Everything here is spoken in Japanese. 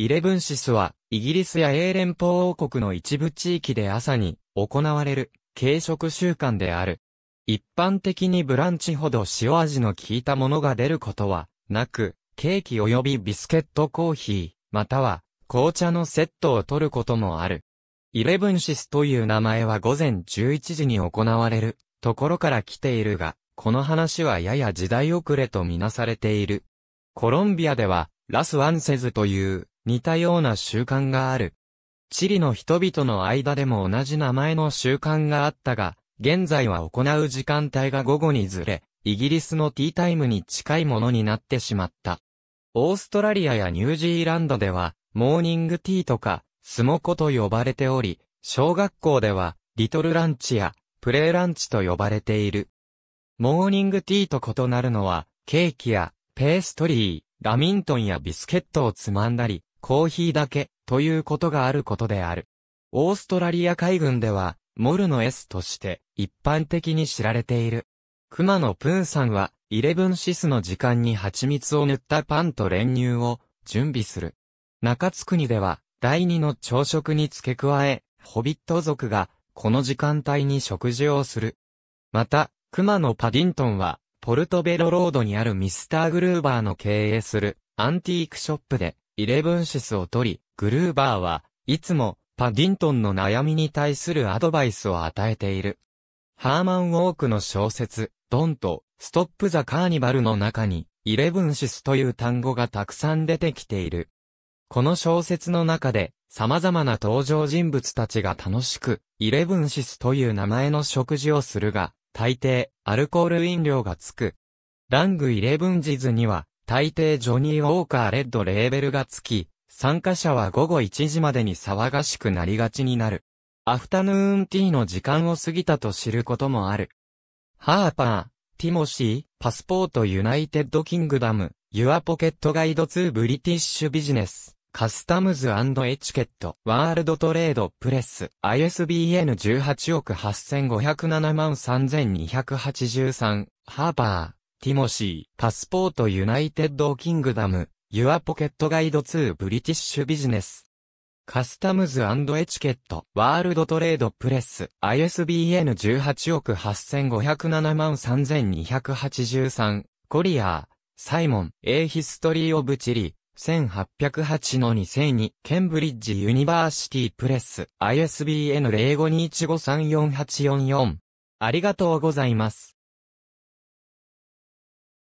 イレブンシスは、イギリスや英連邦王国の一部地域で朝に行われる軽食習慣である。一般的にブランチほど塩味の効いたものが出ることはなく、ケーキ及びビスケットコーヒー、または紅茶のセットを取ることもある。イレブンシスという名前は午前11時に行われるところから来ているが、この話はやや時代遅れとみなされている。コロンビアでは、ラスワンセズという似たような習慣がある。チリの人々の間でも同じ名前の習慣があったが、現在は行う時間帯が午後にずれ、イギリスのティータイムに近いものになってしまった。オーストラリアやニュージーランドでは、モーニングティーとか、スモコと呼ばれており、小学校では、リトルランチや、プレーランチと呼ばれている。モーニングティーと異なるのは、ケーキや、ペーストリー、ラミントンやビスケットをつまんだり、コーヒーだけ、ということがあることである。オーストラリア海軍では、モルの S として、一般的に知られている。熊野プーンさんは、イレブンシスの時間に蜂蜜を塗ったパンと練乳を、準備する。中津国では、第二の朝食に付け加え、ホビット族が、この時間帯に食事をする。また、熊野パディントンは、ポルトベロロードにあるミスターグルーバーの経営するアンティークショップでイレブンシスを取り、グルーバーはいつもパディントンの悩みに対するアドバイスを与えている。ハーマン・ウォークの小説、ドンとストップ・ザ・カーニバルの中に、イレブンシスという単語がたくさん出てきている。この小説の中で、様々な登場人物たちが楽しく、イレブンシスという名前の食事をするが、大抵、アルコール飲料がつく。ラングイレブンジズには、大抵ジョニー・ウォーカー・レッドレーベルがつき、参加者は午後1時までに騒がしくなりがちになる。アフタヌーンティーの時間を過ぎたと知ることもある。ハーパー、ティモシー、パスポートユナイテッドキングダム、ユアポケットガイドツー・ブリティッシュビジネス、カスタムズエチケット、ワールドトレードプレス、ISBN18 億8507万3283、ハーパー、ティモシー、パスポートユナイテッドキングダム、ユアポケットガイド2ブリティッシュビジネス。カスタムズエチケット、ワールドトレードプレス、ISBN 18億8507万3283、コリアー、サイモン、A History of Chile、1808-2002、ケンブリッジユニバーシティプレス、ISBN 0521534844。ありがとうございます。